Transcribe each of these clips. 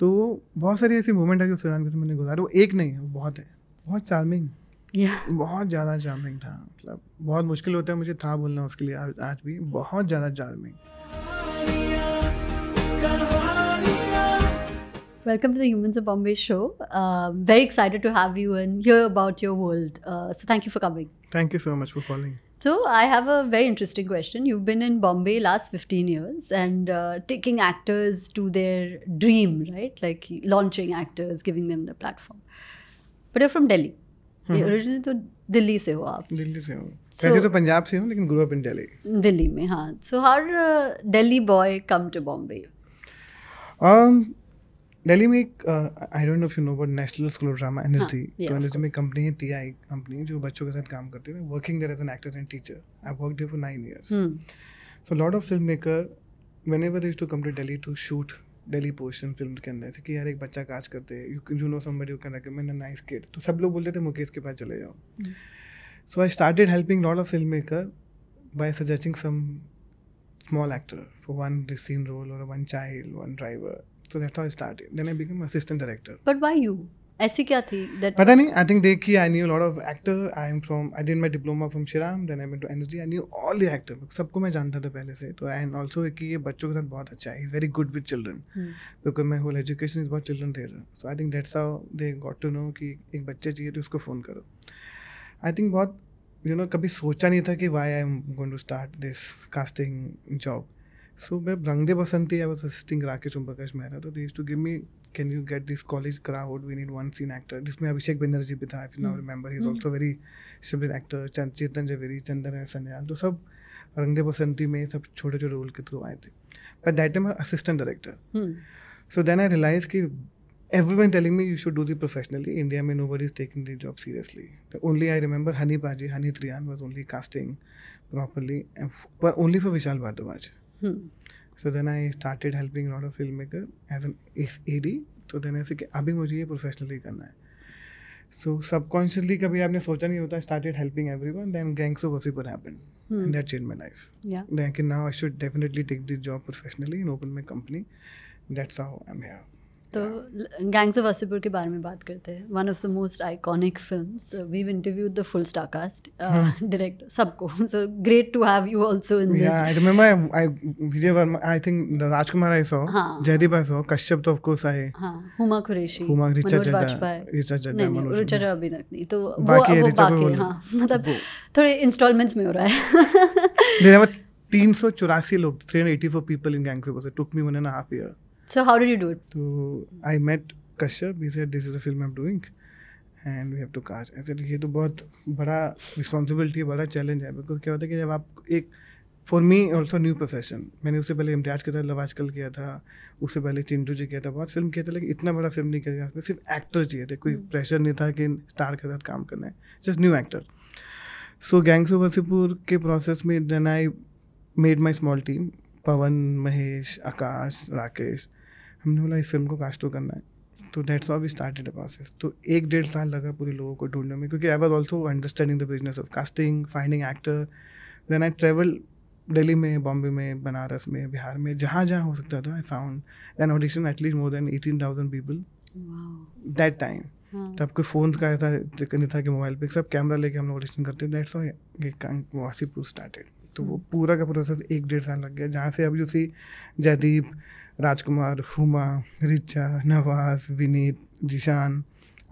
तो बहुत सारी ऐसी मोमेंट है जो सुरान के मैंने गुजारे वो एक नहीं है वो बहुत है बहुत चार्मिंग yeah. बहुत ज़्यादा चार्मिंग था मतलब बहुत मुश्किल होता है मुझे था बोलना उसके लिए आज भी बहुत ज़्यादा charming Welcome to the Humans of Bombay show. Uh, very excited to have you and hear about your world. Uh, so, thank you for coming. Thank you so much for calling. So, I have a very interesting question. You've been in Bombay last 15 years and uh, taking actors to their dream, right? Like launching actors, giving them the platform. But you're from Delhi. se ho Delhi Delhi se ho. Delhi to Punjab se ho, lekin grew up in Delhi. Delhi Delhi Delhi में हाँ सो हर Delhi boy come to Bombay Delhi में एक I don't know if you know but national school of drama N S तो N में company है T I company जो बच्चों के साथ काम करती है working there as an actor and teacher I work there for nine years so lot of film maker whenever is to come to daily to shoot Delhi position film के अंदर थे कि यार एक बच्चा काज करते हैं you you know somebody you can recommend a nice kid तो सब लोग बोलते थे मुकेश के पास चले जाओ so I started helping lot of film maker by suggesting some small actor for one scene role और one child one driver so that how i then I i assistant director but why you ऐसी क्या थी that पता नहीं I think देखी I knew lot of actor I am from I did my diploma from Shriram then I went to energy I knew all the actor सबको मैं जानता था पहले से तो एंड आल्सो कि ये बच्चों के साथ बहुत अच्छा है is very good with children because my whole education is about children there so I think that's how they got to know कि एक बच्चे चाहिए तो उसको फ़ोन करो आई थिंक बहुत यू you नो know, कभी सोचा नहीं था कि why I am going to start this casting job so मैं Brangde Basanti I was assisting Rakesh Om Prakash Mehra तो used to give me can you get this college crowd we need one scene actor जिसमें में अभिषेक बनर्जी भी था, I now remember remember, he's hmm. also very similar Chetan Javeri, Chandan Sanyal, तो सब रंगदे बसंती में सब छोटे छोटे रोल के थ्रू आए थे but that time assistant director so then I realise कि everyone telling me you should do the professionally India में nobody is taking the job seriously only I remember Honey paaji Honey Trehan was only casting properly only for Vishal Bhardwaj so then I started helping not helping film maker as an as A D तो then ऐसे कि अभी मुझे ये professionally करना है सो subconsciously कभी आपने सोचा नहीं होता started helping everyone then gangs of Wasseypur happen in that change my life या कि now I should definitely take this job professionally in open my company that's how I am here तो gangs of Wasseypur के बारे में बात करते हैं one of the most iconic film we interview the full star cast direct सबको so great to have you also in this I remember I Vijay Varma I think Rajkummar I saw Jaideep I saw Kashyap तो of course I हां हुमा कुरैशी हुमा रिचा चड्डा रिचा चड्डा मनोज रिचा चड्डा अभी तक नहीं तो वो वो बाकी हां मतलब थोड़े इंस्टॉलमेंट्स में हो रहा है देयर वर 384 लोग 384 people in gangs of Wasseypur took me one and half year So how did you do it? So तो I met Kashyap. He said this is the film I'm doing. And we have to cast ऐसे ये तो बहुत बड़ा responsibility बड़ा challenge है because क्या होता है कि जब आप एक for me also new profession मैंने उससे पहले इम्तियाज था साथ लवाजकल किया था उससे पहले चिंटू जी किया था बहुत फिल्म किया था लेकिन इतना बड़ा फिल्म नहीं किया था सिर्फ एक्टर चाहिए थे कोई प्रेशर hmm. नहीं था कि स्टार के साथ काम करना है just new actor so gangs of Wasseypur के प्रोसेस में then I made my small team Pawan Mahesh Akash Rakesh हमने बोला इस फिल्म को कास्ट तो करना है तो that's we started a process तो एक डेढ़ साल लगा पूरे लोगों को ढूंढने में क्योंकि I was also understanding the business of casting finding actor then I travel Delhi में बॉम्बे में बनारस में बिहार में जहाँ जहाँ हो सकता था I found an audition at least more than eighteen thousand people that time तो कोई फ़ोन का ऐसा नहीं था कि मोबाइल पे सब कैमरा लेके हम लोग ऑडिशन करते दैट्स वासीपुर स्टार्टेड तो वो हाँ. पूरा का प्रोसेस एक डेढ़ साल लग गया जहाँ से अब जो थी Jaideep Rajkummar Huma Richa Nawaz Vineet Zeeshan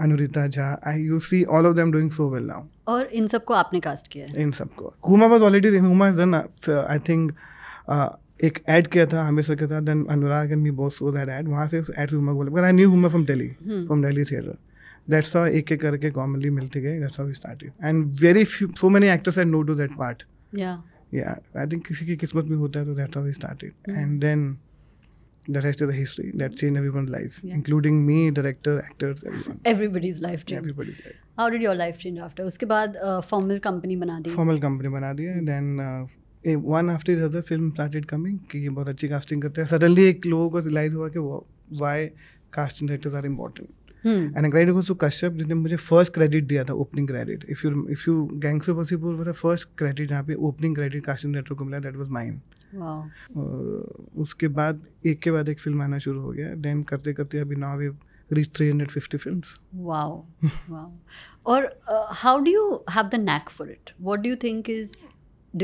Anurita Jha I you see all of them doing so well now और इन सबको आपने कास्ट किया है इन सबको Huma was already Huma is I think एक ऐड किया था हमेशा सर के साथ then Anurag and me both so that ad वहाँ से ऐड हुमा को बोला I knew Huma from Delhi from Delhi theatre that's how एक एक करके कॉमनली मिलते गए that's how started and very few so many actors and no to that part या आई थिंक किसी की किस्मत भी होता है तो that's how started and then the rest of the history that changed everyone's life, yeah. including me, director, actors, everyone. Everybody's life changed. Everybody's life. How did your life change after? उसके बाद uh, formal company बना दी. Formal company बना दी and Then uh, one after other film started coming कि ये बहुत अच्छी casting करते हैं सडनली एक लोगों को रिलाइज हुआ कि why casting directors are important and credit को कश्यप जिसने मुझे फर्स्ट क्रेडिट दिया था opening credit if you if you gangs gangs of Wasseypur वो फर्स्ट क्रेडिट यहाँ पे ओपनिंग क्रेडिट कास्टिंग डायरेक्टर को मिला दैट वॉज माइंड उसके बाद एक के बाद एक फिल्म आना शुरू हो गया देन करते करते अभी now reach 350 films wow wow और how do you have the knack for it what do think is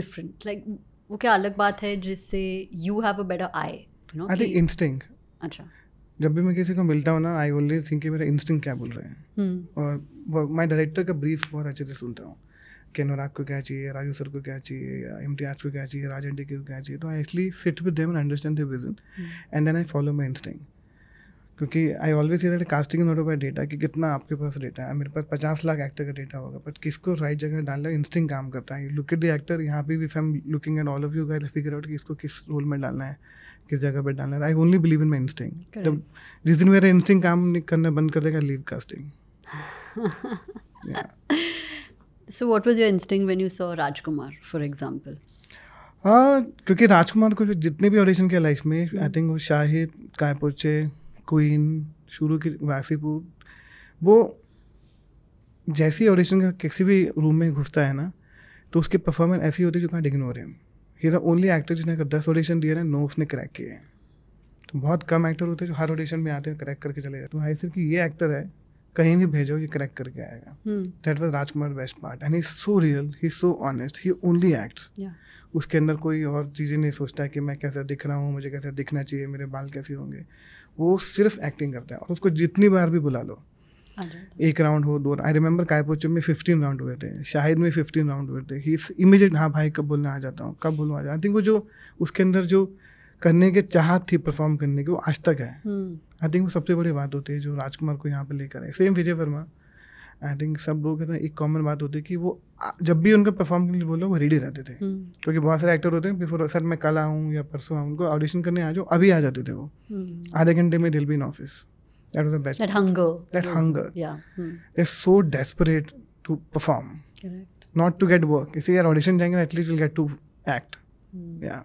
different like वो क्या अलग बात है जिससे you have a better I I think instinct अच्छा जब भी मैं किसी को मिलता हूँ ना आई ओनली थिंक मेरा इंस्टिंग क्या बोल रहे हैं हम्म। और मैं डायरेक्टर का ब्रीफ बहुत अच्छे से सुनता हूँ के अनुराग को क्या चाहिए राजू सर को क्या चाहिए एम टी आर को क्या चाहिए राजन डी को क्या चाहिए तो I actually sit with them and understand the vision and then I follow my instinct क्योंकि I always that casting not by data कि कितना आपके पास डेटा है मेरे पास पचास लाख एक्टर का डेटा होगा बट किसको राइट जगह डालना इंस्टिंग काम करता है लुक एट द एक्टर यहाँ पे भी I am looking at all of you guys figure out कि इसको किस रोल में डालना है किस जगह पर डालना है I only believe in my instinct जिस दिन मेरा इंस्टिंग काम करना बंद कर देगा leave casting so what was your instinct when you saw Rajkummar for example हाँ क्योंकि राजकुमार को जितने भी ऑडिशन किया लाइफ में आई थिंक वो शाहिद कायपोचे क्वीन शुरू की वासीपुर वो जैसे ही ऑडिशन का किसी भी रूम में घुसता है ना तो उसकी परफॉर्मेंस ऐसी होती है जो कहाँ इग्नोर है ये द ओनली एक्टर जिसने अगर दस ऑडिशन दिए ना नो उसने क्रैक किए हैं तो बहुत कम एक्टर होते हैं जो हर ऑडिशन में आते हैं क्रैक करके चले जाते हैं तो हाई सर कि ये एक्टर है कहीं भी भेजो ये करेक्ट करके आएगा that was Rajkummar best part and is so real he so honest he only act उसके अंदर कोई और चीज़ें नहीं सोचता कि मैं कैसा दिख रहा हूँ मुझे कैसा दिखना चाहिए मेरे बाल कैसे होंगे वो सिर्फ एक्टिंग करता है और उसको जितनी बार भी बुला लो हाँ एक राउंड हो दो आई रिमेंबर कायपोचम में फिफ्टीन राउंड हुए थे शाहिद में फिफ्टीन राउंड हुए थे ही इमीजिएट हाँ भाई कब बोलने आ जाता हूँ कब बोलना आ जाता आई थिंक वो जो उसके अंदर जो करने के चाहत थी परफॉर्म करने की वो आज तक है आई हम्म। थिंक वो सबसे बड़ी बात होती है जो राजकुमार को यहाँ पे लेकर आए same Vijay Varma I think सब लोग कहते हैं एक कॉमन बात होती है कि वो जब भी उनको परफॉर्म करने के लिए बोलो वो रेडी रहते थे हम्म। क्योंकि बहुत सारे एक्टर होते हैं बिफोर सर मैं कल आऊँ या परसों आऊँ उनको ऑडिशन करने आ जाओ अभी आ जाते थे वो हम्म। आधे घंटे में will be in office that was that hunger they so desperate to perform not to get work इसी यार ऑडिशन जाएंगे at least will get to act या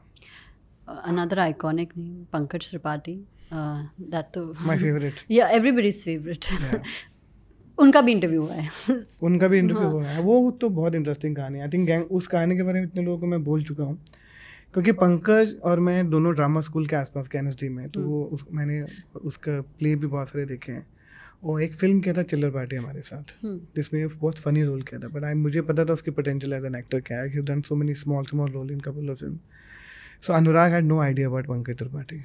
another iconic name, Pankaj Tripathi. Uh, that to my favorite. yeah, everybody's favorite. Yeah. उनका भी interview हुआ है उनका भी इंटरव्यू हाँ। हुआ है वो तो बहुत इंटरेस्टिंग कहानी है आई थिंक गैंग उस कहानी के बारे में इतने लोगों को मैं बोल चुका हूँ क्योंकि पंकज और मैं दोनों ड्रामा स्कूल के आसपास के एनएसडी में तो वो हम्म। उस, मैंने उसका प्ले भी बहुत सारे देखे हैं और एक फिल्म किया था चिल्लर पार्टी हमारे साथ हम्म। जिसमें बहुत फनी रोल किया था बट आई मुझे पता था उसकी पोटेंशियल एज एन एक्टर क्या है done so many small small role in couple of film So Anurag had no idea about Pankaj Tripathi.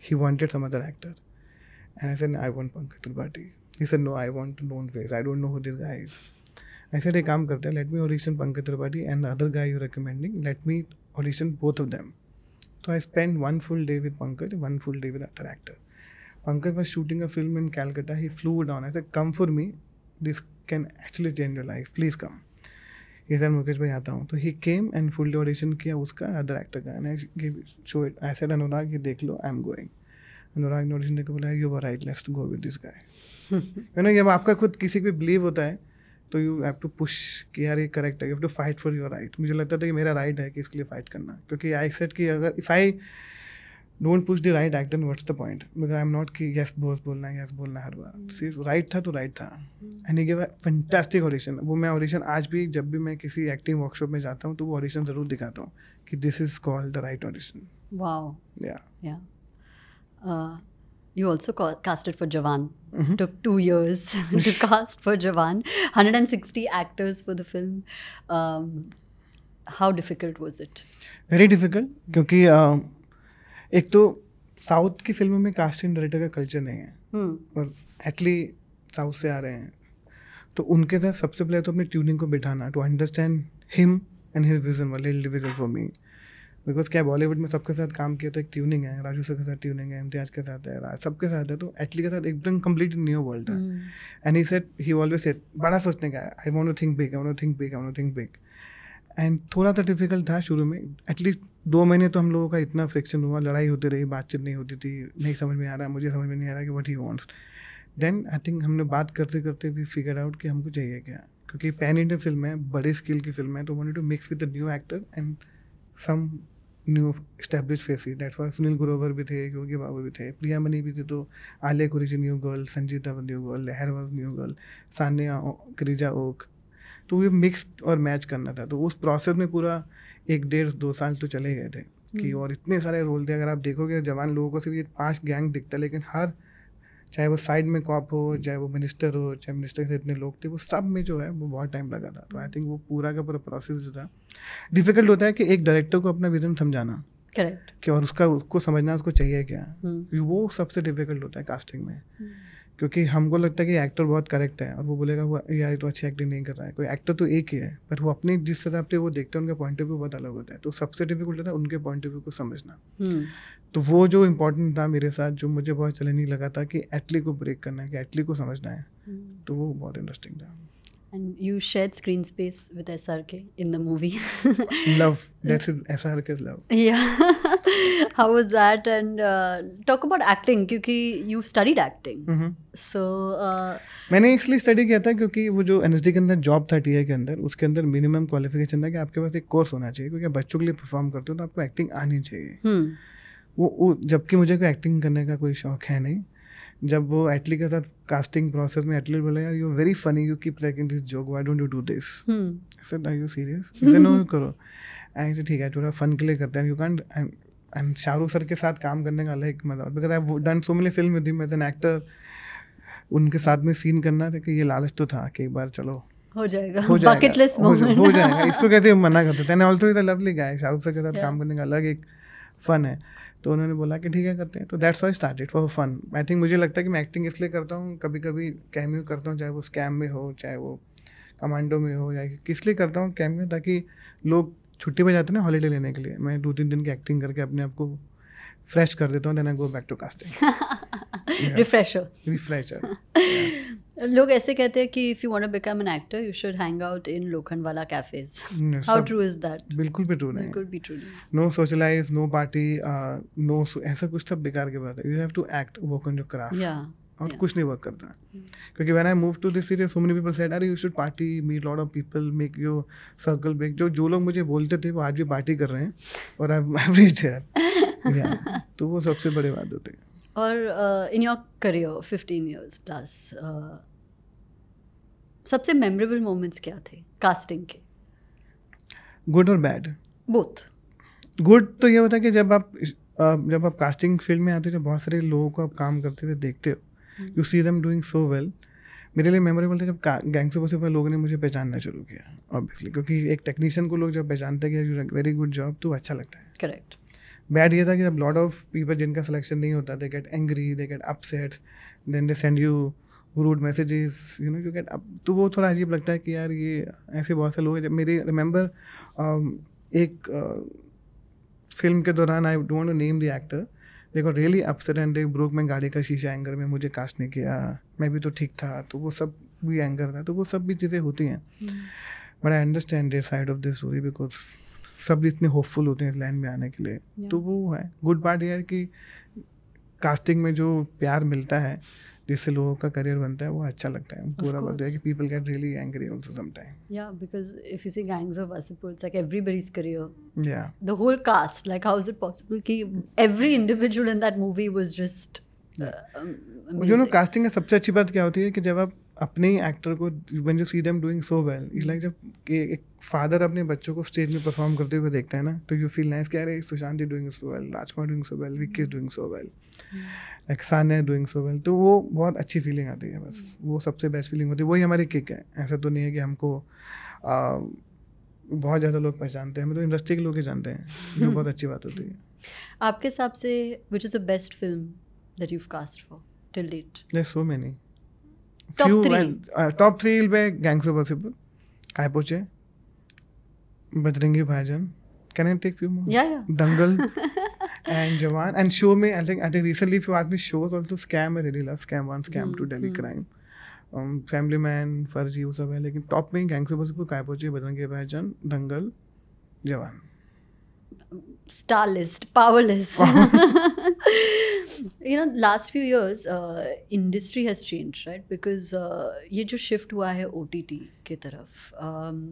He wanted some other actor. And I said, I want Pankaj Tripathi. He said, no, I want known face. I don't know who this guy is. I said, hey, kaam karte. let me audition Pankaj Tripathi and other guy you're recommending, let me audition both of them. So I spent one full day with Pankaj, one full day with other actor. Pankaj was shooting a film in Calcutta. He flew down. I said, come for me. This can actually change your life. Please come. इस sir Mukesh bhai आता हूँ तो ही came and full audition किया उसका other actor का and show it I said Anurag ये देख लो आई एम गोइंग अनुराग ने ऑडिशन देकर बोला you are right let's go with this guy you know जब आपका खुद किसी पे बिलीव होता है तो यू हैव टू पुश कि यार ये करेक्ट है you have to fight for your right मुझे लगता था कि मेरा राइट है कि इसके लिए फाइट करना क्योंकि आई सेट कि अगर if I don't push the right act and what's the point because I am not कि यस बोस बोलना है यस बोलना हर बार सिर्फ राइट था तो राइट था and he give fantastic audition वो मैं ऑडिशन आज भी जब भी मैं किसी एक्टिंग वर्कशॉप में जाता हूँ तो वो ऑडिशन ज़रूर दिखाता हूँ कि this is called the right audition wow yeah yeah you also ca- casted for Jawan. Mm-hmm. Took two years to cast for Jawan. 160 actors for the film. Um, how difficult was it? Very difficult, because. Uh, एक तो south की फिल्मों में casting director का culture नहीं है और हम्म। Actually south से आ रहे हैं तो उनके साथ सबसे पहले तो अपनी ट्यूनिंग को बिठाना to understand him and his vision वाले इंडिविजुअल फॉर मी बिकॉज क्या बॉलीवुड में सबके साथ काम किया तो एक ट्यूनिंग है राजू सर के साथ ट्यूनिंग है इम्तियाज के साथ है सबके साथ है तो एटली के साथ एकदम कम्प्लीट न्यू वर्ल्ड है and he said he always said बड़ा सोचने का है I want to think big I want to think big I want to think big and थोड़ा सा डिफिकल्ट था शुरू में एटलीस्ट दो महीने तो हम लोगों का इतना फ्रिक्शन हुआ लड़ाई होती रही बातचीत नहीं होती थी नहीं समझ में आ रहा मुझे समझ में नहीं आ रहा कि what he wants then I think हमने बात करते करते भी फिगर आउट कि हमको चाहिए क्या क्योंकि पैन इंडियन फिल्म है बड़े स्केल की फिल्म है तो want to mix with new actor and some new establish faces that for Sunil Grover भी थे योगी बाबू भी थे प्रिया मनी भी थे तो Aaliyah Qureshi new girl Sanjeeta new girl Lehar was new girl Sanya Girija Oak तो ये मिक्स और मैच करना था तो उस प्रोसेस में पूरा एक डेढ़ दो साल तो चले गए थे कि हम्म। और इतने सारे रोल थे अगर आप देखोगे जवान लोगों को सिर्फ ये पांच गैंग दिखता है लेकिन हर चाहे वो साइड में कॉप हो हम्म। चाहे वो मिनिस्टर हो चाहे मिनिस्टर से इतने लोग थे वो सब में जो है वो बहुत टाइम लगा था तो आई थिंक वो पूरा का पूरा प्रोसेस जो था डिफिकल्ट होता है कि एक डायरेक्टर को अपना विजन समझाना करेक्ट कि और उसका उसको समझना उसको चाहिए क्या हम्म। वो सबसे डिफिकल्ट होता है कास्टिंग में क्योंकि हमको लगता है कि एक्टर बहुत करेक्ट है और वो बोलेगा वो यार तो अच्छी एक्टिंग नहीं कर रहा है कोई एक्टर तो एक ही है पर वो अपने जिस हिसाब से वो देखते हैं उनका पॉइंट ऑफ व्यू बहुत अलग होता है तो सबसे डिफिकल्ट होता है उनके पॉइंट ऑफ व्यू को समझना हम्म। तो वो जो इम्पोर्टेंट था मेरे साथ जो मुझे बहुत चैलेंजिंग लगा था कि एटली को ब्रेक करना है कि एटली को समझना है हम्म। तो वो बहुत इंटरेस्टिंग था And you shared screen space with SRK in the movie. love. That's it. SRK's love. Yeah. How was that? And uh, talk about acting क्योंकि you've studied acting. Mm-hmm. So. Uh, मैंने इसलिए study किया था क्योंकि वो जो N के अंदर जॉब था टी के अंदर उसके अंदर मिनिमम क्वालिफिकेशन था कि आपके पास एक कोर्स होना चाहिए क्योंकि बच्चों के लिए परफॉर्म करते हो तो आपको एक्टिंग आनी चाहिए hmm. वो, वो जबकि मुझे कोई एक्टिंग करने का कोई शौक है नहीं जब वो एटली के साथ कास्टिंग प्रोसेस में एटली बोला यार you very funny you keep like in this joke why don't you do this sir are you serious इसे नो यू करो आई ठीक है थोड़ा फन के लिए करते हैं you can't and Shahrukh sir के साथ काम करने का अलग मजा because I done so many film with him as an actor उनके साथ में सीन करना था कि ये लालच तो था कि एक बार चलो हो जाएगा बकेट लिस्ट मोमेंट हो जाएगा इसको कहते हैं मना करते थे and also is a lovely guy Shahrukh sir के साथ काम करने का अलग एक फ़न है तो उन्होंने बोला कि ठीक है करते हैं तो that's I start it for fun I think मुझे लगता है कि मैं एक्टिंग इसलिए करता हूँ कभी कभी कैमियो करता हूँ चाहे वो स्कैम में हो चाहे वो कमांडो में हो या किस लिए करता हूँ कैमियो ताकि लोग छुट्टी पर जाते हैं ना हॉलीडे लेने के लिए मैं दो तीन दिन की एक्टिंग करके अपने आप को फ्रेश कर देता हूँ then I go back to casting refresher refresher लोग ऐसे कहते हैं कि if you want to become an actor you should hang out in Lokhandwala cafes how true is that बिल्कुल भी ट्रू नहीं बिल्कुल भी ट्रू नहीं no socialise no party no ऐसा कुछ सब बेकार की बात है you have to act work on your craft या और yeah. कुछ नहीं वर्क करता है क्योंकि when I move to this city so many people said are you should party meet lot of people make your circle break जो जो लोग मुझे बोलते थे वो आज भी पार्टी कर रहे हैं और आई रीच हियर तो वो सबसे बड़े बात होते हैं और in your career fifteen years plus सबसे मेमोरेबल मोमेंट्स क्या थे कास्टिंग के गुड और बैड बोथ गुड तो ये होता है कि जब आप uh, जब आप कास्टिंग फील्ड में आते हो तो बहुत सारे लोगों को आप काम करते हुए देखते हो you see them doing so well मेरे लिए मेमोरेबल था जब गैंग से पर लोगों ने मुझे पहचानना शुरू किया ऑब्वियसली क्योंकि एक टेक्नीशियन को लोग जब पहचानते हैं कि वेरी गुड जॉब तो अच्छा लगता है करेक्ट बैड ये था कि जब लॉट ऑफ पीपल जिनका सिलेक्शन नहीं होता they get angry they get upset then they send you rude messages you know you get तो वो थोड़ा अजीब लगता है कि यार ये ऐसे बहुत से लोग हैं जब मेरे रिमेंबर um, एक फिल्म uh, के दौरान I don't name the actor देखो रियली अपसेट एंड ब्रोक मैं गाड़ी का शीशा एंगर में मुझे कास्ट नहीं किया मैं भी तो ठीक था तो वो सब भी एंगर था तो वो सब भी चीज़ें होती हैं but I understand their side of this story because सब इतने होपफुल होते हैं इस लाइन में आने के लिए yeah. तो वो है गुड पार्ट ये है कि कास्टिंग में जो प्यार मिलता है जिससे लोगों का करियर बनता है वो अच्छा लगता है पूरा बात है कि people get really angry also some time या because if you see gangs of Wasseypur it's like everybody's career या the whole cast like how is it possible कि every individual in that movie was just you know casting का सबसे अच्छी बात क्या होती है कि जब आप अपने ही एक्टर को when you see them doing so well is like जब एक फादर अपने बच्चों को स्टेज में परफॉर्म करते हुए देखता है ना तो यू फील नाइस कह रहे Sushant ji doing so well Rajkummar doing so well Vicky doing so well अक्सान है डूइंग सो वेल तो वो बहुत अच्छी फीलिंग आती है बस hmm. वो सबसे बेस्ट फीलिंग होती है वही हमारी किक है ऐसा तो नहीं है कि हमको आ, बहुत ज़्यादा लोग पहचानते हैं हमें तो इंडस्ट्री के लोग ही जानते हैं जो बहुत अच्छी बात होती है आपके हिसाब से which is the best film that you cast for till date so many top three पे गैंग्स पोचे Bajrangi Bhaijaan can I take Dangal and Jawan and show में I think I think recently few आदमी shows also scam I really love scam one scam two Delhi crime family man Farzi वो सब है लेकिन top में gangs of Wasseypur काय पोचे बजरंगी भाईजान दंगल जवान starless, powerless. you know, last few years, uh, industry has changed, right? Because uh, ये जो shift हुआ है OTT की तरफ, um,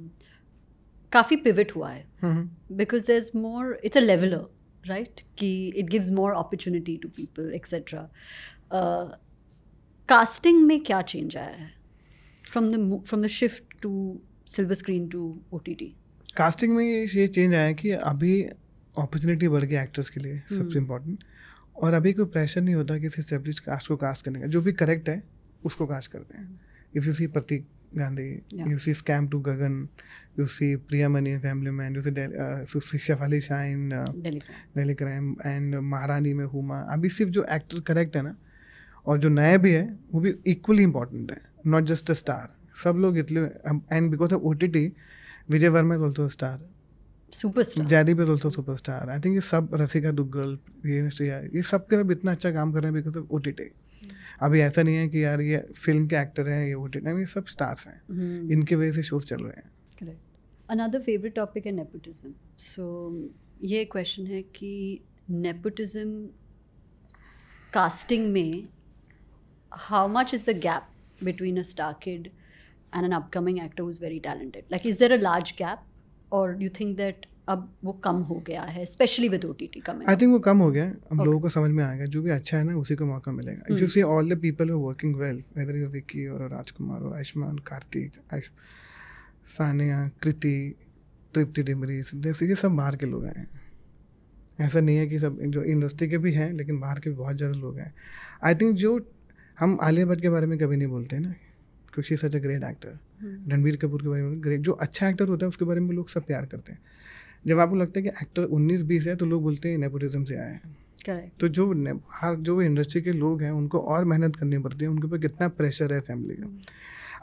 काफ़ी pivot हुआ है. Mm-hmm. Because there's more, it's a leveler, right? कि it gives more opportunity to people, etc. Uh, casting में क्या change आया है? From the from the shift to silver screen to OTT. Casting में ये चेंज आया है कि अभी अपॉर्चुनिटी बढ़ गई एक्टर्स के लिए सबसे इम्पोर्टेंट हम्म। और अभी कोई प्रेशर नहीं होता कि इस्टेब्लिश कास्ट को कास्ट करने का जो भी करेक्ट है उसको कास्ट करते हैं if you see Prateek Gandhi you see scam two Gagan you see Priya Mani family man you see Shefali Shah Delhi crime and Maharani में हुमा अभी सिर्फ जो एक्टर करेक्ट है ना और जो नए भी है वो भी इक्वली इंपॉर्टेंट है नॉट जस्ट अ स्टार सब लोग इतने and because of O T T Vijay Varma is also star superstar Zaidi भी ऑल्सो सुपरस्टार आई थिंक ये सब रसिका दुग्गल ये सब के सब इतना अच्छा काम कर रहे हैं because of O T T अभी ऐसा नहीं है कि यार ये फिल्म के एक्टर हैं ये ओ टी टी ये सब स्टार्स हैं hmm. इनके वजह से शोज चल रहे हैं अनदर फेवरेट टॉपिक है नेपोटिज्म सो ये क्वेश्चन है कि नेपोटिज्म कास्टिंग में how much is the gap between a star kid and an upcoming actor is very talented like is there a large gap और you think that अब वो कम हो गया है specially with OTT coming I think वो कम हो गया है अब okay. लोगों को समझ में आएगा जो भी अच्छा है ना उसी को मौका मिलेगा if you see all the people are working well whether is Vicky और राजकुमार और आयुष्मान कार्तिक आयुष सानिया कृति तृप्ति डिमरी जैसे ये सब बाहर के लोग आए हैं ऐसा नहीं है कि सब जो इंडस्ट्री के भी हैं लेकिन बाहर के भी बहुत ज़्यादा लोग हैं आई थिंक जो हम आलिया भट्ट के बारे में कभी नहीं बोलते ना क्योंकि such a great actor hmm. Ranbir Kapoor के बारे में ग्रेट जो अच्छा एक्टर होता है उसके बारे में लोग सब प्यार करते हैं जब आपको लगता है कि एक्टर उन्नीस बीस है तो लोग बोलते हैं नेपोटिज्म से आए हैं Correct. तो जो हर जो इंडस्ट्री के लोग हैं उनको और मेहनत करनी पड़ती है उनके ऊपर कितना प्रेशर है फैमिली का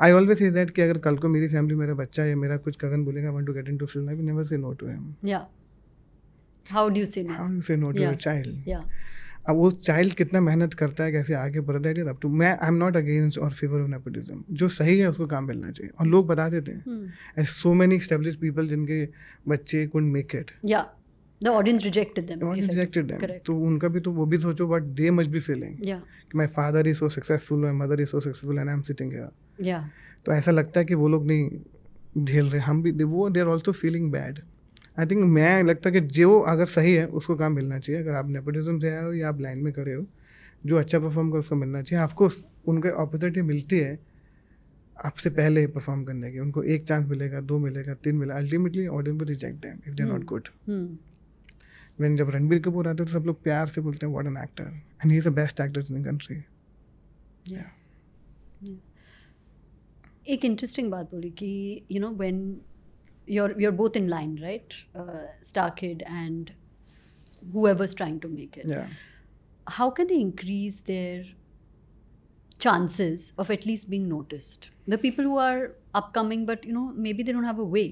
आई ऑलवेज इज दैट कि अगर कल को मेरी फैमिली मेरा बच्चा या मेरा कुछ कजन बोलेगा want to get into film I will never say no to him या how do you say no how do say no to your child या अब वो चाइल्ड कितना मेहनत करता है कैसे आगे बढ़ता है अब टू तो मैं आई एम नॉट अगेंस्ट और फेवर ऑफ नेपोटिज्म जो सही है उसको काम मिलना चाहिए और लोग बता देते हैं as so many establish people जिनके बच्चे कुंड मेक इट या the audience rejected them rejected them तो उनका भी तो वो भी सोचो but they must be feeling कि my father is so successful my mother is so successful and I am sitting here तो ऐसा लगता है कि वो लोग नहीं झेल रहे हम भी वो they are also feeling bad I think मैं लगता है कि जो अगर सही है उसको काम मिलना चाहिए अगर आप नेपोटिज्म से आए हो या आप लाइन में खड़े हो जो अच्छा परफॉर्म कर उसको मिलना चाहिए ऑफकोर्स उनके अपॉर्चुनिटी मिलती है आपसे पहले परफॉर्म करने की उनको एक चांस मिलेगा दो मिलेगा तीन मिलेगा अल्टीमेटली ऑडियंस रिजेक्ट है if they not good when जब रणबीर कपूर आते हैं तो सब लोग प्यार से बोलते हैं what an actor and he is the best actor in the country एक इंटरेस्टिंग बात बोली कि you know when you're you're both in line, right? Uh, and whoever's trying to make it. Yeah. How can they increase their chances of at least being noticed? The people who are upcoming, but you know maybe they don't have a way.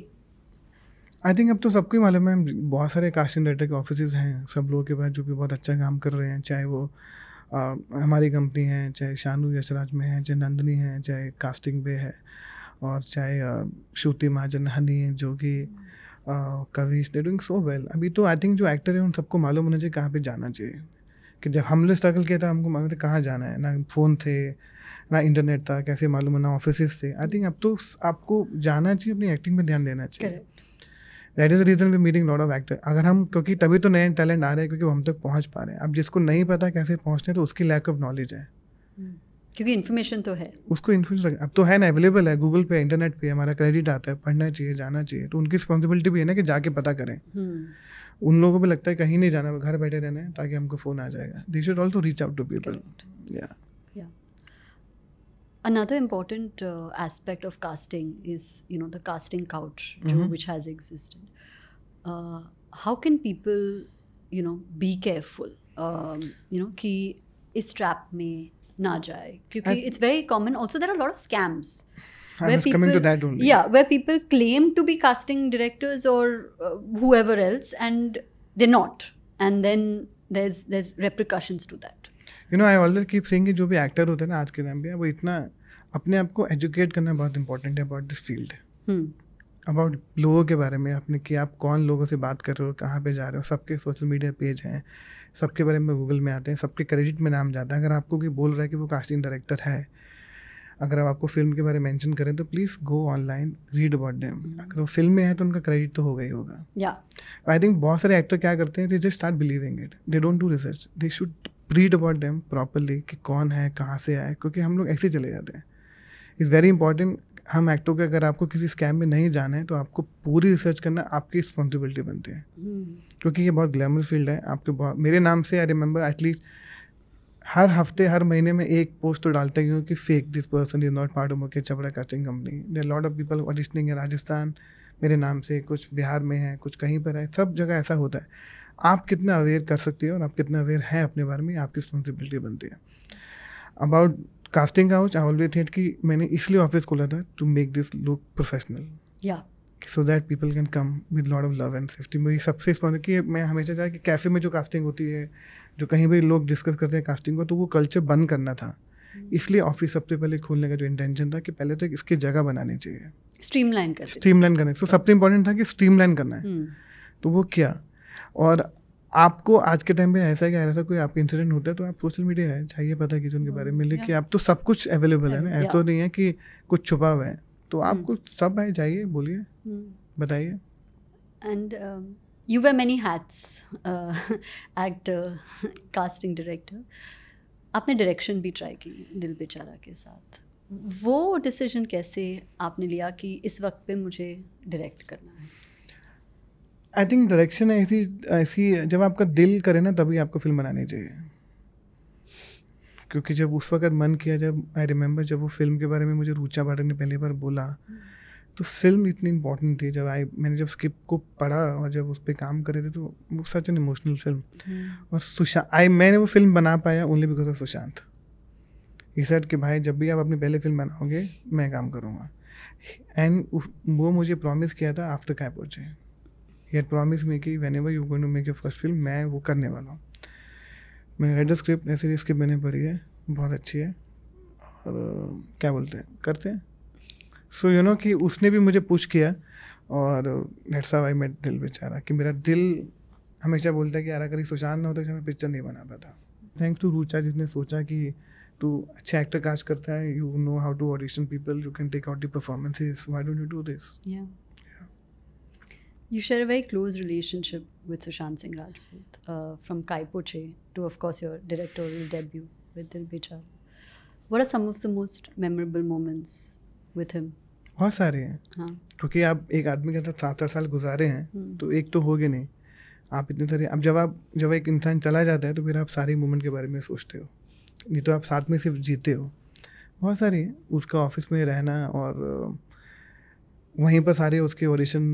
I think अब तो सबको ही मालूम है बहुत सारे casting director के office हैं सब लोगों के पास जो भी बहुत अच्छा काम कर रहे हैं चाहे वो आ, uh, हमारी कंपनी है चाहे शानू यशराज में है चाहे नंदनी है चाहे कास्टिंग पे है और चाहे Shruti Mahajan Honey Jogi Kavish they doing so well अभी तो आई थिंक जो एक्टर है उन सबको मालूम होना चाहिए कहाँ पर जाना चाहिए कि जब हमने स्ट्रगल किया था हमको मालूम था कहाँ जाना है ना फ़ोन थे ना इंटरनेट था कैसे मालूम है ना ऑफिस थे आई थिंक अब तो आपको जाना चाहिए अपनी एक्टिंग पर ध्यान देना चाहिए that is the reason we meeting lot of actor अगर हम क्योंकि तभी तो नए टैलेंट आ रहे हैं क्योंकि हम तक पहुँच पा रहे हैं अब जिसको नहीं पता कैसे पहुँचते हैं तो उसकी लैक ऑफ नॉलेज है hmm. क्योंकि इन्फॉर्मेशन तो है उसको इन्फ्लुएंस अब तो है ना अवेलेबल है गूगल पे इंटरनेट पे हमारा क्रेडिट आता है पढ़ना चाहिए जाना चाहिए तो उनकी रिस्पॉन्सिबिलिटी भी है ना कि जाके पता करें हम्म। उन लोगों को भी लगता है कहीं नहीं जाना घर बैठे रहना है ताकि हमको फ़ोन आ जाएगा they should also reach out to people another important aspect of casting is you know the casting the which has existed how can people you know be careful you know कि इस trap में ना जाए क्योंकि it's very common also there are lot of scams where people claim to be casting directors और whoever else and they not and then there there repercussions to that you know I always keep saying कि जो भी actor होते हैं ना आज के time पे वो इतना अपने आप को एजुकेट करना बहुत इंपॉर्टेंट है अबाउट दिस फील्ड अबाउट लोगों के बारे में आपने कि आप कौन लोगों से बात कर रहे हो कहाँ पे जा रहे हो सबके सोशल मीडिया पेज हैं सबके बारे में गूगल में आते हैं सबके क्रेडिट में नाम जाता है अगर आपको कोई बोल रहा है कि वो कास्टिंग डायरेक्टर है अगर आप आपको फिल्म के बारे में मेंशन करें तो please go online read about them अगर वो फिल्म में है तो उनका क्रेडिट तो होगा ही होगा या आई थिंक बहुत सारे एक्टर क्या करते हैं they just start believing it they don't do research they should read about them properly कि कौन है कहाँ से आए क्योंकि हम लोग ऐसे चले जाते हैं इट्स वेरी इंपॉर्टेंट हम एक्टों के अगर आपको किसी स्कैम में नहीं जाना है तो आपको पूरी रिसर्च करना आपकी रिस्पॉन्सिबिलिटी बनती है हम्म। क्योंकि ये बहुत ग्लैमर फील्ड है आपके बहुत मेरे नाम से आई रिमेंबर एटलीस्ट हर हफ्ते हर महीने में एक पोस्ट तो डालते ही हूँ कि fake this person is not part of Mukesh Chhabra casting company there lot of people auditioning है राजस्थान मेरे नाम से कुछ बिहार में है कुछ कहीं पर है सब जगह ऐसा होता है आप कितना अवेयर कर सकते हो और आप कितना अवेयर हैं अपने बारे में आपकी रिस्पॉन्सिबिलिटी बनती है about casting couch I always think कि मैंने इसलिए ऑफिस खोला था to make this look professional या so that people can come with lot of love and safety मेरी सबसे इस कि मैं हमेशा चाहा कि कैफ़े में जो कास्टिंग होती है जो कहीं भी लोग डिस्कस करते हैं कास्टिंग को तो वो कल्चर बंद करना था hmm. इसलिए ऑफिस सबसे पहले खोलने का जो इंटेंशन था कि पहले तो इसकी जगह बनानी चाहिए स्ट्रीमलाइन कर स्ट्रीमलाइन करना सो सबसे इम्पोर्टेंट था कि स्ट्रीमलाइन करना है hmm. तो वो किया और आपको आज के टाइम पे ऐसा क्या ऐसा कोई आपका इंसिडेंट होता है तो आप सोशल मीडिया है चाहिए पता किसी उनके बारे में लेकिन आप तो सब कुछ अवेलेबल है ना ऐसा तो नहीं है कि कुछ छुपा हुआ है तो hmm. आपको सब है जाइए बोलिए hmm. बताइए and you wear many hats actor casting director आपने डायरेक्शन भी ट्राई की दिल बेचारा के साथ वो डिसीजन कैसे आपने लिया कि इस वक्त पे मुझे डायरेक्ट करना है आई थिंक डायरेक्शन ऐसी ऐसी जब आपका दिल करे ना तभी आपको फिल्म बनानी चाहिए क्योंकि जब उस वक्त मन किया जब आई रिमेंबर जब वो फिल्म के बारे में मुझे रुचा भाटे ने पहली बार बोला तो फिल्म इतनी इम्पोर्टेंट थी जब आई मैंने जब स्क्रिप्ट को पढ़ा और जब उस पर काम करे थे तो वो सच एन इमोशनल फिल्म और सुशांत आई मैंने वो फिल्म बना पाया ओनली बिकॉज ऑफ सुशांत ही कि भाई जब भी आप अपनी पहले फिल्म बनाओगे मैं काम करूँगा एंड वो मुझे प्रॉमिस किया था आफ्टर हो जाए ही हैड प्रॉमिस मी कि whenever you going to make your first film मैं वो करने वाला हूँ मैं रेड स्क्रिप्ट भी स्क्रिप्ट मैंने पढ़ी है बहुत अच्छी है और क्या बोलते हैं करते हैं सो यू नो कि उसने भी मुझे पूछ किया और नेट्स आई मेट दिल बेचारा कि मेरा दिल हमेशा बोलता है कि यार अगर सुशांत ना होता तो मैं पिक्चर नहीं बना पाता थैंक्स टू रूचा जिसने सोचा कि तू अच्छे एक्टर काज करता है you know how to audition people you can take out the performances why don't you do this You share a very close relationship with Sushant Singh Rajput, uh, from Kai Poche to, of course, your directorial debut with Dil Bichar. What are some of the most memorable moments with him? बहुत सारे हैं हाँ. क्योंकि आप एक आदमी के साथ सात आठ साल गुजारे हैं तो एक तो होगे नहीं आप इतने सारे अब जब आप जब एक इंसान चला जाता है तो फिर आप सारे मोमेंट के बारे में सोचते हो नहीं तो आप साथ में सिर्फ जीते हो बहुत सारे उसका ऑफिस में रहना और वहीं पर सारे उसके ऑडिशन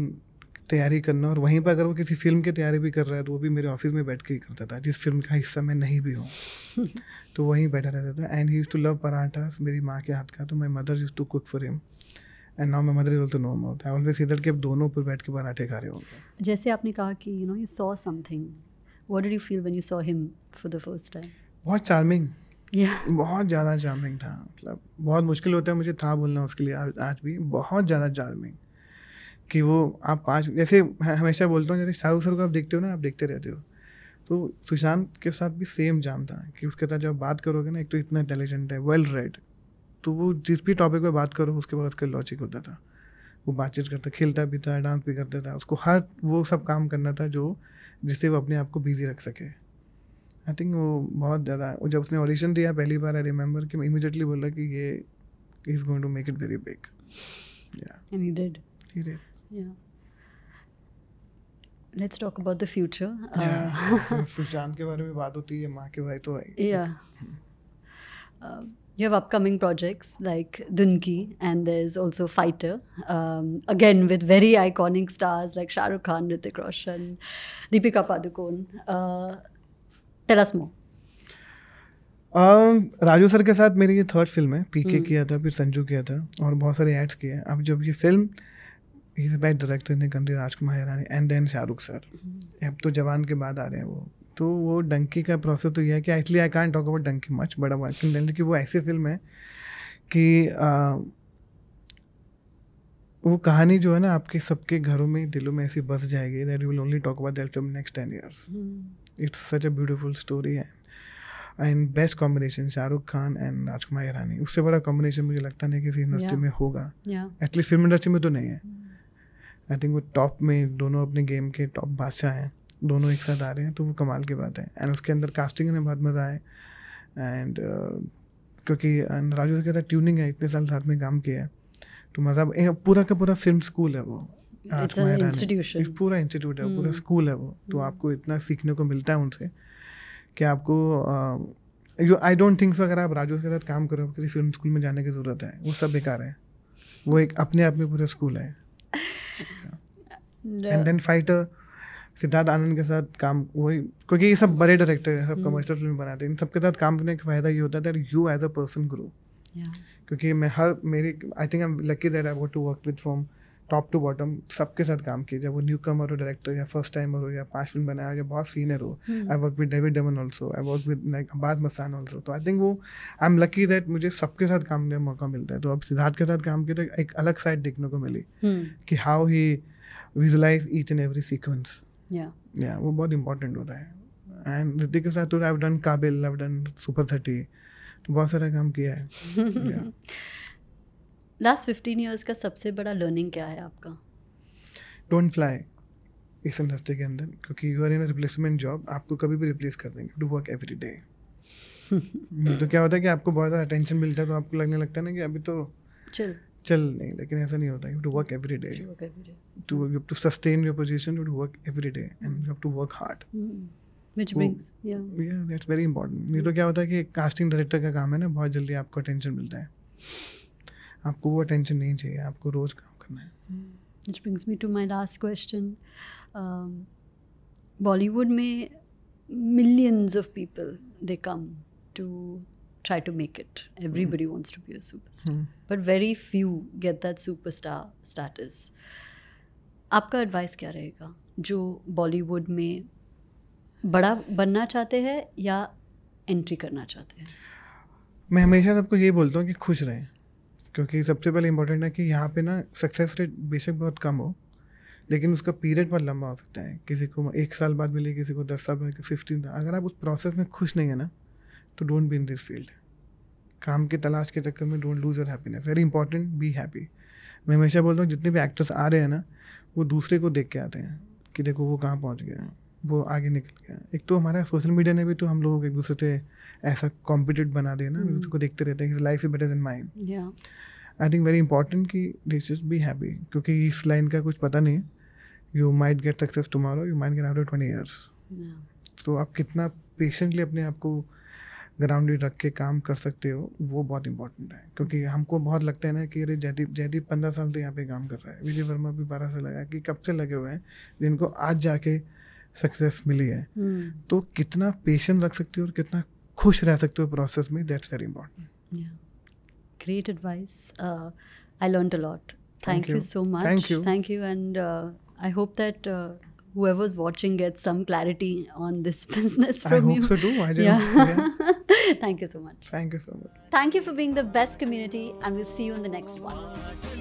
तैयारी करना और वहीं पर अगर वो किसी फिल्म की तैयारी भी कर रहा है तो वो भी मेरे ऑफिस में बैठ के ही करता था जिस फिल्म का हिस्सा मैं नहीं भी हूँ तो वहीं बैठा रहता था and he used to love paratha मेरी माँ के हाथ का तो my mother used to cook for him and now my mother is also know about I always इधर के अब दोनों पर बैठ के पराठे खा रहे होंगे जैसे आपने कहा कि you know you saw something what did you feel when you saw him for the first time बहुत चार्मिंग बहुत ज़्यादा चार्मिंग था मतलब बहुत मुश्किल होता है मुझे था बोलना उसके लिए आज, आज भी बहुत ज़्यादा चार्मिंग कि वो आप पाँच जैसे हमेशा बोलता हूँ जैसे शाहरुख सर को आप देखते हो ना आप देखते रहते हो तो सुशांत के साथ भी सेम जाम था कि उसके साथ जब आप बात करोगे ना एक तो इतना इंटेलिजेंट है वेल रेड तो वो जिस भी टॉपिक पर बात करो उसके बाद उसका लॉजिक होता था वो बातचीत करता खेलता भी था डांस भी करता था उसको हर वो सब काम करना था जो जिससे वो अपने आप को बिजी रख सके आई थिंक वो बहुत ज़्यादा जब उसने ऑडिशन दिया पहली बार आई रिमेंबर कि मैं इमिजिएटली बोला कि ये is going to make it very big या and he did he did let's talk about the future Sushant के बारे में बात होती है माँ के भाई तो है you have upcoming projects like Dunki and there is also Fighter again with very iconic stars like Shahrukh Khan Hrithik Roshan Deepika Padukone टेलास्मो राजू सर के साथ मेरी ये थर्ड फिल्म है पीके hmm. किया था फिर संजू किया था और बहुत सारे एड्स किए हैं अब जब ये film is a best director in country Rajkumar Hirani and then Shahrukh sir अब तो जवान के बाद आ रहे हैं वो तो वो डंकी का प्रोसेस तो यह है कि actually I can't talk about Dunki much but about क्योंकि वो ऐसी फिल्म है कि आ, वो कहानी जो है ना आपके सबके घरों में दिलों में ऐसी बस जाएगी that you will only talk about that film next ten years it's such a beautiful story है and best combination Shahrukh Khan and Rajkumar Irani उससे बड़ा कॉम्बिनेशन मुझे लगता नहीं किसी इंडस्ट्री yeah. में होगा एटलीस्ट yeah. फिल्म इंडस्ट्री में तो नहीं है mm. आई थिंक वो टॉप में दोनों अपने गेम के टॉप बादशाह हैं दोनों एक साथ आ रहे हैं तो वो कमाल की बात है एंड उसके अंदर कास्टिंग में बहुत मज़ा आए एंड क्योंकि राजू कहता ट्यूनिंग है इतने साल साथ में काम किया है तो मज़ा पूरा का पूरा फिल्म स्कूल है वो पूरा इंस्टीट्यूट है पूरा स्कूल hmm. है वो तो hmm. आपको इतना सीखने को मिलता है उनसे कि आपको you I don't think so अगर आप राजू के साथ काम करो किसी फिल्म स्कूल में जाने की ज़रूरत है वो सब बेकार है वो एक अपने आप में पूरा स्कूल है and then Fighter Siddharth Anand के साथ काम वही क्योंकि ये सब बड़े डायरेक्टर हैं सब कमर्शियल hmm. फिल्म बनाते हैं इन सबके साथ काम करने का फायदा ये होता है that you as a person grow क्योंकि मैं हर मेरी I think I am lucky that I want to work with from top to bottom सबके साथ काम किया जब वो न्यू कमर हो डायरेक्टर या फर्स्ट टाइमर हो या पांच फिल्म बनाया हो या बहुत सीनियर हो I work with David Dhawan also I work with like Abbas Mastan also तो आई थिंक वो आई एम लकी दैट मुझे सबके साथ काम करने का मौका मिलता है तो अब सिद्धार्थ के साथ काम किया तो एक अलग साइड देखने को मिली hmm. कि how he visualize each and every sequence या वो बहुत इंपॉर्टेंट होता है एंड ऋतिक के साथ आई डन काबिल आई डन सुपर थर्टी तो बहुत सारा काम किया है लास्ट फिफ्टीन ईयर्स का सबसे बड़ा लर्निंग क्या है आपका डोंट फ्लाई इस इंडस्ट्री के अंदर क्योंकि you are in replacement job आपको कभी भी रिप्लेस कर देंगे टू वर्क एवरी डे तो क्या होता है कि आपको बहुत ज़्यादा अटेंशन मिलता है तो आपको लगने लगता है ना कि अभी तो चल चल नहीं लेकिन ऐसा नहीं होता you to work every day to you to sustain your position you to work every day and you have to work hard which brings yeah yeah नहीं तो क्या होता है कि कास्टिंग डायरेक्टर का काम है ना बहुत जल्दी आपको अटेंशन मिलता है आपको वो अटेंशन नहीं चाहिए आपको रोज काम करना है hmm. which brings me to my last question Bollywood um, में millions of people they come to try to make it. Everybody mm. wants to be a superstar, mm. but very few get that superstar status. आपका advice क्या रहेगा जो बॉलीवुड में बड़ा बनना चाहते हैं या एंट्री करना चाहते हैं मैं हमेशा सबको ये बोलता हूँ कि खुश रहें क्योंकि सबसे पहले इम्पोर्टेंट है कि यहाँ पे ना सक्सेस रेट बेशक बहुत कम हो लेकिन उसका पीरियड बहुत लंबा हो सकता है किसी को एक साल बाद मिले किसी को दस साल बाद फिफ्टीन अगर आप उस प्रोसेस में खुश नहीं है ना तो don't be in this field काम की तलाश के चक्कर में don't lose your happiness very important be happy मैं हमेशा बोलता हूँ जितने भी एक्टर्स आ रहे हैं ना वो दूसरे को देख के आते हैं कि देखो वो कहाँ पहुँच गया वो आगे निकल गया एक तो हमारा सोशल मीडिया ने भी तो हम लोग एक दूसरे से ऐसा कॉम्पिटेट बना दिया ना एक दूसरे को देखते रहते हैं life is better than mind I think very important कि दिस इज बी हैप्पी क्योंकि इस लाइन का कुछ पता नहीं you might get success tomorrow you might get of twenty years तो आप कितना पेशेंटली अपने आप को ग्राउंडेड रख के काम कर सकते हो वो बहुत इंपॉर्टेंट है क्योंकि हमको बहुत लगता है ना कि अरे जयदीप जयदीप पंद्रह साल से यहाँ पे काम कर रहा है विजय वर्मा भी बारह साल लगा कि कब से लगे हुए हैं जिनको आज जाके सक्सेस मिली है हम्म। तो कितना पेशेंस रख सकते हो और कितना खुश रह सकते हो प्रोसेस में that's very important great advice I learn a lot thank you so much thank you and I hope that whoever's watching gets some clarity on this business from I hope you. so too. I just, yeah. yeah. Thank you so much. Thank you so much. Thank you for being the best community, and we'll see you in the next one.